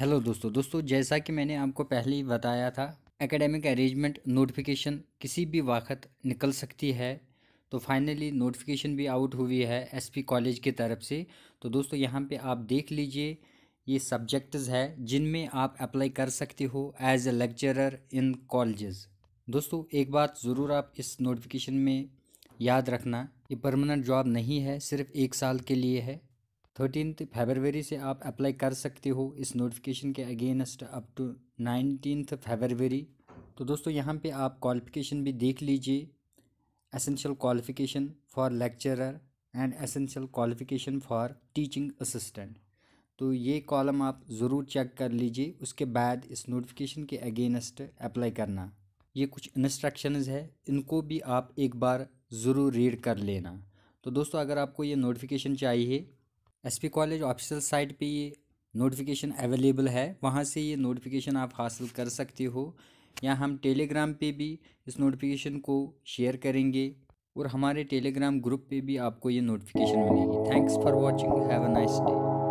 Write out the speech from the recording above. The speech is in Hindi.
हेलो दोस्तों दोस्तों जैसा कि मैंने आपको पहले ही बताया था एकेडमिक अरेंजमेंट नोटिफिकेशन किसी भी वक्त निकल सकती है तो फाइनली नोटिफिकेशन भी आउट हुई है एसपी कॉलेज की तरफ से तो दोस्तों यहाँ पे आप देख लीजिए ये सब्जेक्ट्स है जिनमें आप अप्लाई कर सकते हो as a lecturer in colleges दोस्तों एक बात ज़रूर आप इस नोटिफिकेशन में याद रखना ये परमानेंट जॉब नहीं है सिर्फ एक साल के लिए है थर्टीन फेबरवरी से आप अप्लाई कर सकते हो इस नोटिफिकेशन के against up to nineteen February तो दोस्तों यहाँ पे आप क्वालिफिकेशन भी देख लीजिए essential qualification for lecturer and essential qualification for teaching assistant तो ये कॉलम आप ज़रूर चेक कर लीजिए उसके बाद इस नोटिफिकेशन के अगेंस्ट अप्लाई करना ये कुछ इंस्ट्रक्शंस है इनको भी आप एक बार ज़रूर रीड कर लेना तो दोस्तों अगर आपको ये नोटिफिकेशन चाहिए एसपी कॉलेज ऑफिशियल साइट पे ये नोटिफिकेशन अवेलेबल है वहाँ से ये नोटिफिकेशन आप हासिल कर सकते हो या हम टेलीग्राम पे भी इस नोटिफिकेशन को शेयर करेंगे और हमारे टेलीग्राम ग्रुप पे भी आपको ये नोटिफिकेशन मिलेगी thanks for watching have a nice day